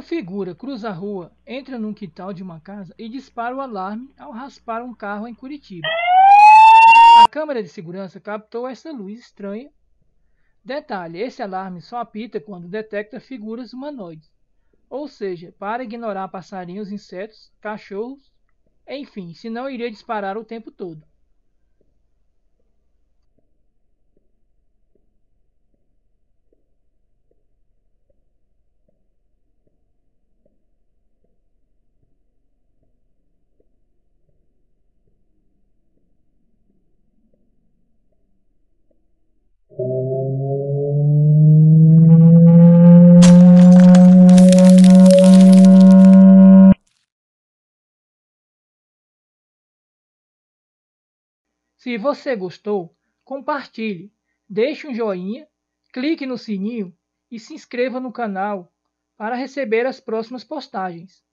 Uma figura cruza a rua, entra num quintal de uma casa e dispara o alarme ao raspar um carro em Curitiba. A câmera de segurança captou essa luz estranha. Detalhe: esse alarme só apita quando detecta figuras humanoides, ou seja, para ignorar passarinhos, insetos, cachorros, enfim, senão iria disparar o tempo todo. Se você gostou, compartilhe, deixe um joinha, clique no sininho e se inscreva no canal para receber as próximas postagens.